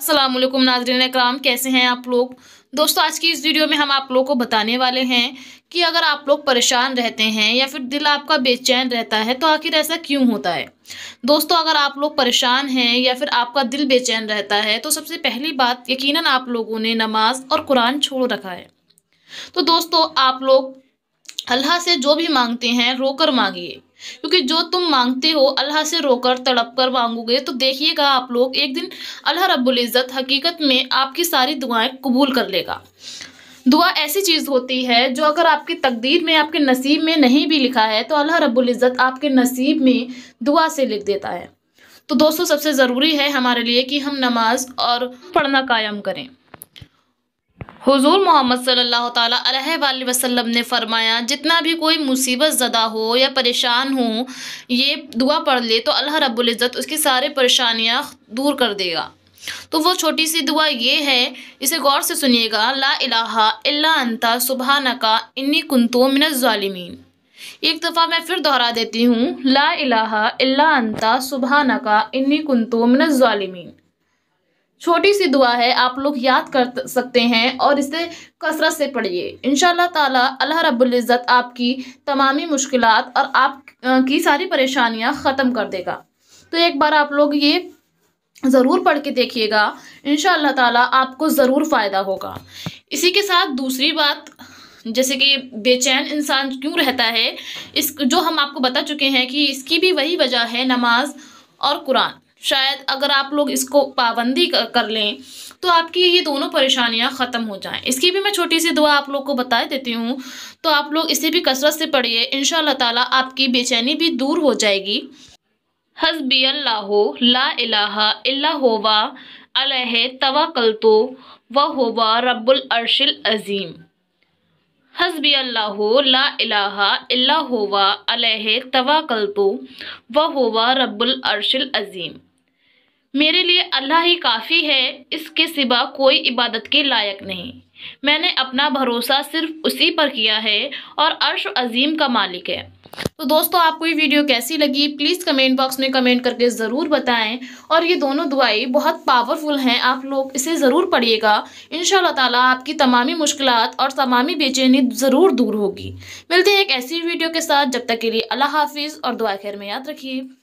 असलम नाजरीन कराम कैसे हैं आप लोग दोस्तों आज की इस वीडियो में हम आप लोग को बताने वाले हैं कि अगर आप लोग परेशान रहते हैं या फिर दिल आपका बेचैन रहता है तो आखिर ऐसा क्यों होता है दोस्तों अगर आप लोग परेशान हैं या फिर आपका दिल बेचैन रहता है तो सबसे पहली बात यकीनन आप लोगों ने नमाज और कुरान छोड़ रखा है तो दोस्तों आप लोग अल्लाह से जो भी मांगते हैं रोकर मांगिए क्योंकि जो तुम मांगते हो अल्लाह से रोकर तड़प कर मांगोगे तो देखिएगा आप लोग एक दिन अल्लाह रब्बुल इज़्ज़त हकीकत में आपकी सारी दुआएं कबूल कर लेगा दुआ ऐसी चीज़ होती है जो अगर आपकी तकदीर में आपके नसीब में नहीं भी लिखा है तो अल्लाह रब्बुल इज़्ज़त आपके नसीब में दुआ से लिख देता है तो दोस्तों सबसे ज़रूरी है हमारे लिए कि हम नमाज और पढ़ना कायम करें हुजूर मोहम्मद सल्लल्लाहु अलैहि वसल्लम ने फरमाया जितना भी कोई मुसीबत ज़दा हो या परेशान हो ये दुआ पढ़ ले तो अल्लाह रब्बुल इज़्ज़त उसकी सारी परेशानियाँ दूर कर देगा तो वो छोटी सी दुआ ये है इसे गौर से सुनिएगा ला इलाहा इल्ला अंता सुबहानका इन्नी कुंतो मिनज़ालिमीन एक दफ़ा मैं फिर दोहरा देती हूँ ला इलाहा इल्ला अंता सुबहानका इन्नी कुंतो मिनज़ालिमीन छोटी सी दुआ है आप लोग याद कर सकते हैं और इसे कसरत से पढ़िए इन ताला अल्लाह रब्ज़त आपकी तमामी मुश्किल और आप की सारी परेशानियाँ ख़त्म कर देगा तो एक बार आप लोग ये ज़रूर पढ़ के देखिएगा इन ताला आपको ज़रूर फ़ायदा होगा इसी के साथ दूसरी बात जैसे कि बेचैन इंसान क्यों रहता है इस जो हम आपको बता चुके हैं कि इसकी भी वही वजह है नमाज और कुरान शायद अगर आप लोग इसको पाबंदी कर लें तो आपकी ये दोनों परेशानियां ख़त्म हो जाएं इसकी भी मैं छोटी सी दुआ आप लोग को बता देती हूँ तो आप लोग इसे भी कसरत से पढ़िए इन ताला आपकी बेचैनी भी दूर हो जाएगी हसबी अल्लाह ला इलाहा इल्ला होवा अलह तवकल तो व होवा रब्बुल अर्शिल अज़ीम हसबी अल्लाह ला इलाहा इल्ला होवा अलह तवकल तो व होवा रब्बुल अज़ीम मेरे लिए अल्लाह ही काफ़ी है इसके सिवा कोई इबादत के लायक नहीं मैंने अपना भरोसा सिर्फ उसी पर किया है और अर्श अजीम का मालिक है तो दोस्तों आपको ये वीडियो कैसी लगी प्लीज़ कमेंट बॉक्स में कमेंट करके ज़रूर बताएं और ये दोनों दुआई बहुत पावरफुल हैं आप लोग इसे ज़रूर पढ़िएगा इन ताला आपकी तमामी मुश्किल और तमामी बेचैनी ज़रूर दूर होगी मिलते हैं एक ऐसी वीडियो के साथ जब तक के लिए अल्लाह हाफिज़ और दुआ खैर में याद रखिए